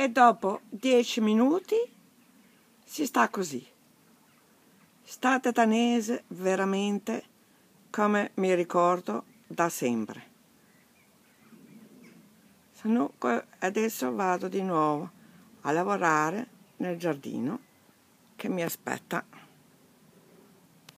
e dopo 10 minuti si sta così. State danese veramente come mi ricordo da sempre. adesso vado di nuovo a lavorare nel giardino che mi aspetta.